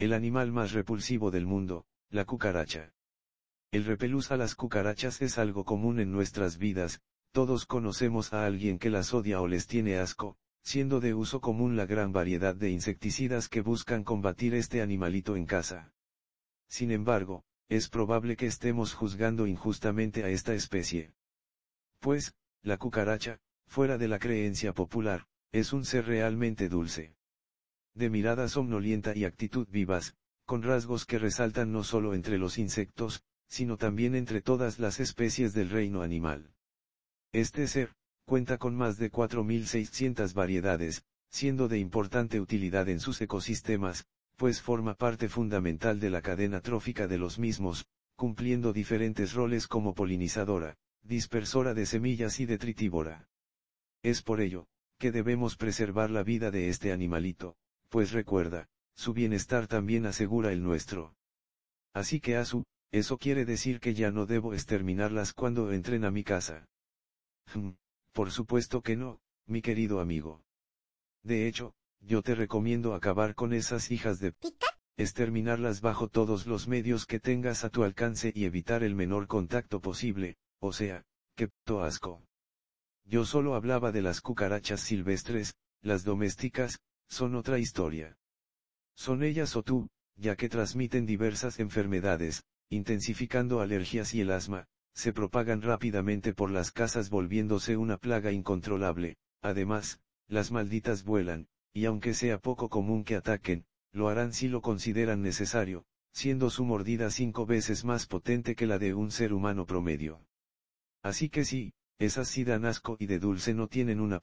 El animal más repulsivo del mundo, la cucaracha. El repelús a las cucarachas es algo común en nuestras vidas, todos conocemos a alguien que las odia o les tiene asco, siendo de uso común la gran variedad de insecticidas que buscan combatir este animalito en casa. Sin embargo, es probable que estemos juzgando injustamente a esta especie. Pues, la cucaracha, fuera de la creencia popular, es un ser realmente dulce de mirada somnolienta y actitud vivas, con rasgos que resaltan no solo entre los insectos, sino también entre todas las especies del reino animal. Este ser, cuenta con más de 4.600 variedades, siendo de importante utilidad en sus ecosistemas, pues forma parte fundamental de la cadena trófica de los mismos, cumpliendo diferentes roles como polinizadora, dispersora de semillas y detritívora. Es por ello, que debemos preservar la vida de este animalito, pues recuerda, su bienestar también asegura el nuestro. Así que Asu, eso quiere decir que ya no debo exterminarlas cuando entren a mi casa. Hmm, por supuesto que no, mi querido amigo. De hecho, yo te recomiendo acabar con esas hijas de... Exterminarlas bajo todos los medios que tengas a tu alcance y evitar el menor contacto posible, o sea, que pto asco. Yo solo hablaba de las cucarachas silvestres, las domésticas, son otra historia. Son ellas o tú, ya que transmiten diversas enfermedades, intensificando alergias y el asma, se propagan rápidamente por las casas volviéndose una plaga incontrolable, además, las malditas vuelan, y aunque sea poco común que ataquen, lo harán si lo consideran necesario, siendo su mordida cinco veces más potente que la de un ser humano promedio. Así que sí, esas sí dan asco y de dulce no tienen una...